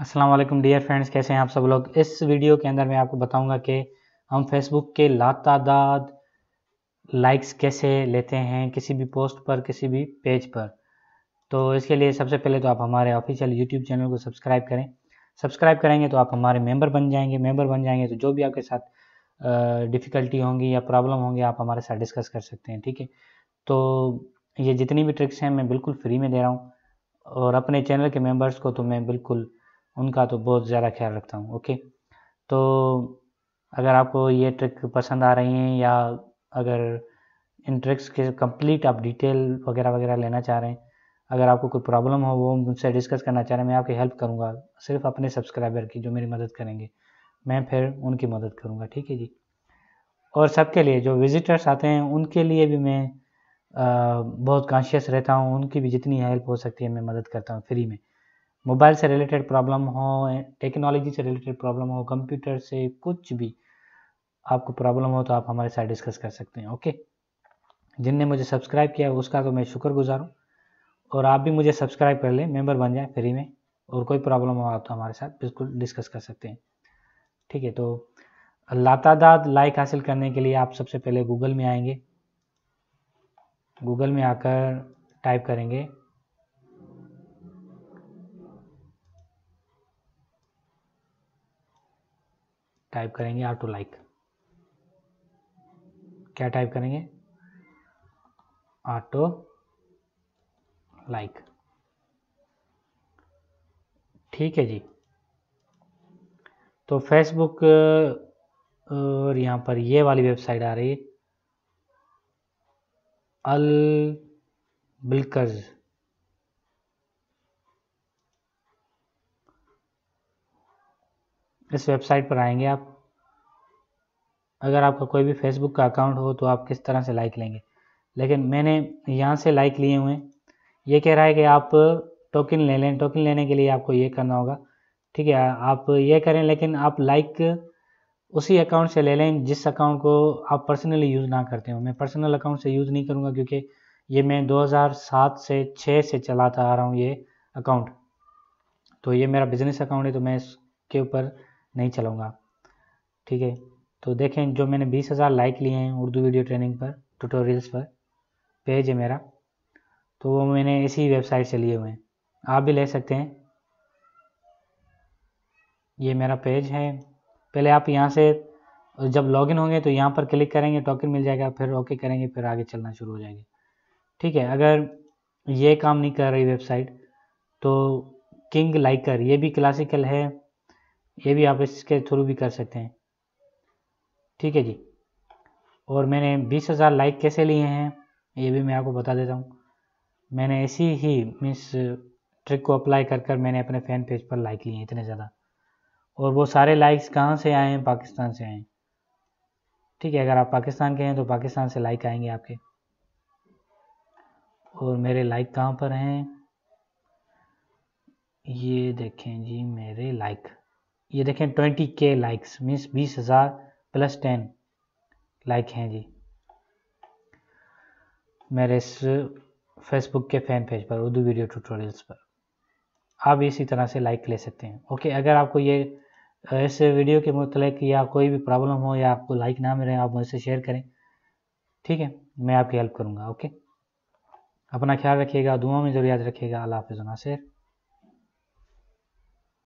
Aslam dear friends कैसे हैं आप सब लोग इस वीडियो के अंदर मैं आपको बताऊंगा कि हम फेसबुक के लातादाद लाइक्स कैसे लेते हैं किसी भी पोस्ट पर किसी भी पेज पर तो इसके लिए सबसे पहले तो आप हमारे ऑफिशियल यूट्यूब चैनल को सब्सक्राइब करें सब्सक्राइब करेंगे तो आप हमारे मेंबर बन जाएंगे मेंबर बन जाएंगे तो जो भी आपके साथ डिफ़िकल्टी होंगी या प्रॉब्लम होंगी आप हमारे साथ डिस्कस कर सकते हैं ठीक है तो ये जितनी भी ट्रिक्स हैं मैं बिल्कुल फ्री में दे रहा हूँ और अपने चैनल के मेम्बर्स को तो मैं बिल्कुल उनका तो बहुत ज़्यादा ख्याल रखता हूँ ओके तो अगर आपको ये ट्रिक पसंद आ रही हैं या अगर इन ट्रिक्स के कंप्लीट आप डिटेल वगैरह वगैरह लेना चाह रहे हैं अगर आपको कोई प्रॉब्लम हो वो मुझसे डिस्कस करना चाह रहे हैं मैं आपकी हेल्प करूँगा सिर्फ अपने सब्सक्राइबर की जो मेरी मदद करेंगे मैं फिर उनकी मदद करूँगा ठीक है जी और सबके लिए जो विज़िटर्स आते हैं उनके लिए भी मैं आ, बहुत कॉन्शियस रहता हूँ उनकी भी जितनी हेल्प हो सकती है मैं मदद करता हूँ फ्री में मोबाइल से रिलेटेड प्रॉब्लम हो टेक्नोलॉजी से रिलेटेड प्रॉब्लम हो कंप्यूटर से कुछ भी आपको प्रॉब्लम हो तो आप हमारे साथ डिस्कस कर सकते हैं ओके जिनने मुझे सब्सक्राइब किया उसका तो मैं शुक्र गुजार हूँ और आप भी मुझे सब्सक्राइब कर लें मेंबर बन जाए फ्री में और कोई प्रॉब्लम हो आप तो हमारे साथ बिल्कुल डिस्कस कर सकते हैं ठीक है तो लातादाद लाइक हासिल करने के लिए आप सबसे पहले गूगल में आएंगे गूगल में आकर टाइप करेंगे टाइप करेंगे आर टू लाइक क्या टाइप करेंगे ऑटो लाइक ठीक है जी तो फेसबुक और यहां पर ये वाली वेबसाइट आ रही अल बिल्कर्ज़ इस वेबसाइट पर आएंगे आप अगर आपका कोई भी फेसबुक का अकाउंट हो तो आप किस तरह से लाइक लेंगे लेकिन मैंने यहाँ से लाइक लिए हुए ये कह रहा है कि आप टोकन ले लें टोकन लेने के लिए आपको ये करना होगा ठीक है आप ये करें लेकिन आप लाइक उसी अकाउंट से ले लें जिस अकाउंट को आप पर्सनली यूज़ ना करते हो मैं पर्सनल अकाउंट से यूज़ नहीं करूँगा क्योंकि ये मैं 2007 से 6 से चलाता आ रहा हूँ ये अकाउंट तो ये मेरा बिजनेस अकाउंट है तो मैं इसके ऊपर नहीं चलाऊँगा ठीक है तो देखें जो मैंने बीस हज़ार लाइक लिए हैं उर्दू वीडियो ट्रेनिंग पर ट्यूटोरियल्स पर पेज है मेरा तो वो मैंने इसी वेबसाइट से लिए हुए हैं आप भी ले सकते हैं ये मेरा पेज है पहले आप यहाँ से जब लॉगिन होंगे तो यहाँ पर क्लिक करेंगे टोकन मिल जाएगा फिर ओके करेंगे फिर आगे चलना शुरू हो जाएंगे ठीक है अगर ये काम नहीं कर रही वेबसाइट तो किंग लाइकर ये भी क्लासिकल है ये भी आप इसके थ्रू भी कर सकते हैं ठीक है जी और मैंने बीस हज़ार लाइक कैसे लिए हैं ये भी मैं आपको बता देता हूँ मैंने ऐसी ही मिस ट्रिक को अप्लाई कर कर मैंने अपने फ़ैन पेज पर लाइक लिए हैं इतने ज़्यादा और वो सारे लाइक्स कहाँ से आए हैं पाकिस्तान से आए हैं ठीक है अगर आप पाकिस्तान के हैं तो पाकिस्तान से लाइक आएंगे आपके और मेरे लाइक कहाँ पर हैं ये देखें जी मेरे लाइक ये देखें ट्वेंटी के लाइक्स मीन्स बीस हज़ार प्लस टेन लाइक हैं जी मेरे इस फेसबुक के फैन पेज पर उर्दू वीडियो ट्यूटोरियल्स पर आप इसी तरह से लाइक ले सकते हैं ओके अगर आपको ये इस वीडियो के मतलब या कोई भी प्रॉब्लम हो या आपको लाइक ना मिले आप मुझसे शेयर करें ठीक है मैं आपकी हेल्प करूँगा ओके अपना ख्याल रखिएगा दुआ में ज़रूर याद रखिएगा अल्लाह हाफिज़ नासिर